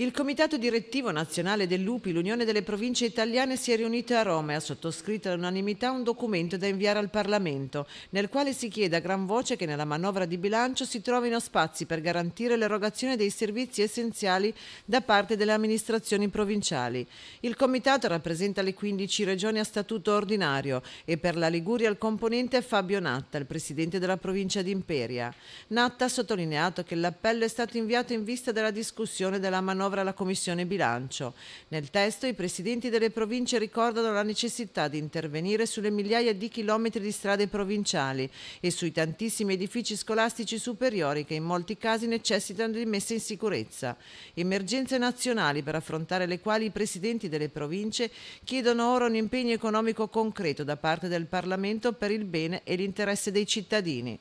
Il Comitato Direttivo Nazionale dell'UPI, l'Unione delle Province Italiane, si è riunito a Roma e ha sottoscritto all'unanimità un documento da inviare al Parlamento, nel quale si chiede a gran voce che nella manovra di bilancio si trovino spazi per garantire l'erogazione dei servizi essenziali da parte delle amministrazioni provinciali. Il Comitato rappresenta le 15 regioni a statuto ordinario e per la Liguria il componente è Fabio Natta, il presidente della provincia di Imperia. Natta ha sottolineato che l'appello è stato inviato in vista della discussione della manovra manovra alla Commissione bilancio. Nel testo i presidenti delle province ricordano la necessità di intervenire sulle migliaia di chilometri di strade provinciali e sui tantissimi edifici scolastici superiori che in molti casi necessitano di messa in sicurezza. Emergenze nazionali per affrontare le quali i presidenti delle province chiedono ora un impegno economico concreto da parte del Parlamento per il bene e l'interesse dei cittadini.